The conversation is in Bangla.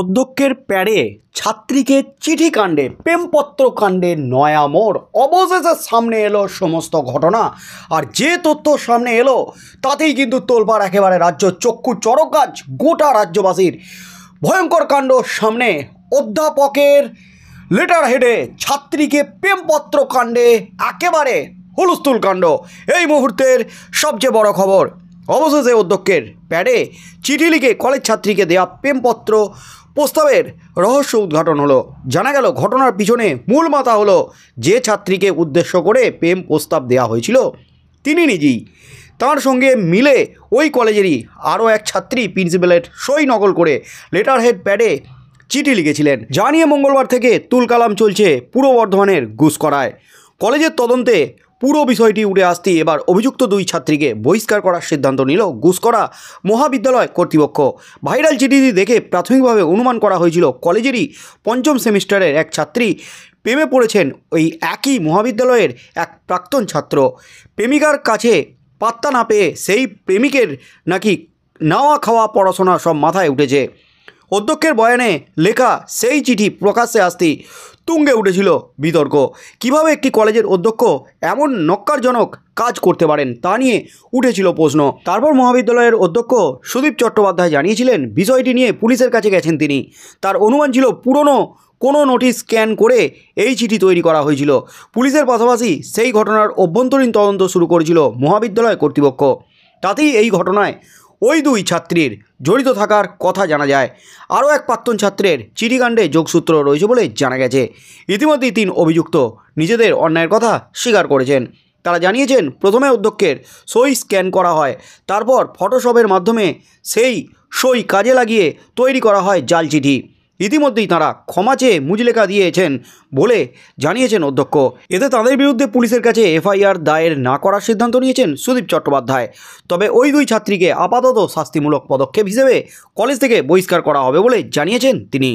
অধ্যক্ষের প্যারে ছাত্রীকে চিঠি কাণ্ডে প্রেমপত্র কাণ্ডে নয়া মোড় অবশেষে সামনে এলো সমস্ত ঘটনা আর যে তথ্য সামনে এলো তাতেই কিন্তু তোলপাড় একেবারে রাজ্য চক্ষু কাজ গোটা রাজ্যবাসীর ভয়ঙ্কর কাণ্ড সামনে অধ্যাপকের লেটার হেডে ছাত্রীকে প্রেমপত্র কাণ্ডে একেবারে হুলস্থুল কাণ্ড এই মুহূর্তের সবচেয়ে বড় খবর অবশেষে অধ্যক্ষের প্যাডে চিঠি লিখে কলেজ ছাত্রীকে দেয়া প্রেমপত্র প্রস্তাবের রহস্য উদ্ঘাটন হলো জানা গেল ঘটনার পিছনে মূল মাথা হলো যে ছাত্রীকে উদ্দেশ্য করে প্রেম প্রস্তাব দেওয়া হয়েছিল তিনি নিজেই তার সঙ্গে মিলে ওই কলেজেরই আরও এক ছাত্রী প্রিন্সিপ্যালের সই নকল করে লেটার হেড প্যাডে চিঠি লিখেছিলেন জানিয়ে মঙ্গলবার থেকে তুলকালাম চলছে পূর্ব বর্ধমানের করায় কলেজের তদন্তে পুরো বিষয়টি উড়ে আসতে এবার অভিযুক্ত দুই ছাত্রীকে বহিষ্কার করার সিদ্ধান্ত নিল গুসকরা মহাবিদ্যালয় কর্তৃপক্ষ ভাইরাল চিঠিটি দেখে প্রাথমিকভাবে অনুমান করা হয়েছিল কলেজেরই পঞ্চম সেমিস্টারের এক ছাত্রী প্রেমে পড়েছেন ওই একই মহাবিদ্যালয়ের এক প্রাক্তন ছাত্র প্রেমিকার কাছে পাত্তা না পেয়ে সেই প্রেমিকের নাকি নাওয়া খাওয়া পড়াশোনা সব মাথায় উঠেছে অধ্যক্ষের বয়ানে লেখা সেই চিঠি প্রকাশ্যে আসতেই তুঙ্গে উঠেছিল বিতর্ক কিভাবে একটি কলেজের অধ্যক্ষ এমন নক্কারজনক কাজ করতে পারেন তা নিয়ে উঠেছিল প্রশ্ন তারপর মহাবিদ্যালয়ের অধ্যক্ষ সুদীপ চট্টোপাধ্যায় জানিয়েছিলেন বিষয়টি নিয়ে পুলিশের কাছে গেছেন তিনি তার অনুমান ছিল পুরনো কোনো নোটিশ স্ক্যান করে এই চিঠি তৈরি করা হয়েছিল পুলিশের পাশাপাশি সেই ঘটনার অভ্যন্তরীণ তদন্ত শুরু করেছিল মহাবিদ্যালয় কর্তৃপক্ষ তাতেই এই ঘটনায় ওই দুই ছাত্রীর জড়িত থাকার কথা জানা যায় আরও এক প্রাক্তন ছাত্রের চিঠিকাণ্ডে যোগসূত্র রয়েছে বলে জানা গেছে ইতিমধ্যেই তিন অভিযুক্ত নিজেদের অন্যায়ের কথা স্বীকার করেছেন তারা জানিয়েছেন প্রথমে অধ্যক্ষের সই স্ক্যান করা হয় তারপর ফটোশপের মাধ্যমে সেই সই কাজে লাগিয়ে তৈরি করা হয় জাল চিঠি ইতিমধ্যেই তারা ক্ষমা চেয়ে মুজলেখা দিয়েছেন বলে জানিয়েছেন অধ্যক্ষ এতে তাদের বিরুদ্ধে পুলিশের কাছে এফআইআর দায়ের না করার সিদ্ধান্ত নিয়েছেন সুদীপ চট্টোপাধ্যায় তবে ওই দুই ছাত্রীকে আপাতত শাস্তিমূলক পদক্ষেপ হিসেবে কলেজ থেকে বহিষ্কার করা হবে বলে জানিয়েছেন তিনি